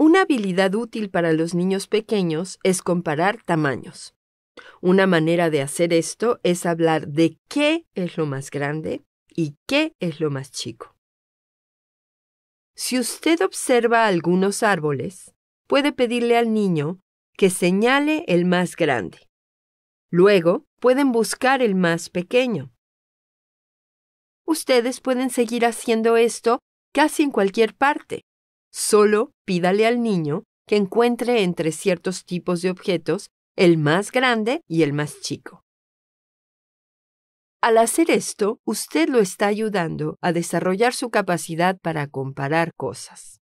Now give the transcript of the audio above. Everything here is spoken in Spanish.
Una habilidad útil para los niños pequeños es comparar tamaños. Una manera de hacer esto es hablar de qué es lo más grande y qué es lo más chico. Si usted observa algunos árboles, puede pedirle al niño que señale el más grande. Luego pueden buscar el más pequeño. Ustedes pueden seguir haciendo esto casi en cualquier parte. Solo pídale al niño que encuentre entre ciertos tipos de objetos el más grande y el más chico. Al hacer esto, usted lo está ayudando a desarrollar su capacidad para comparar cosas.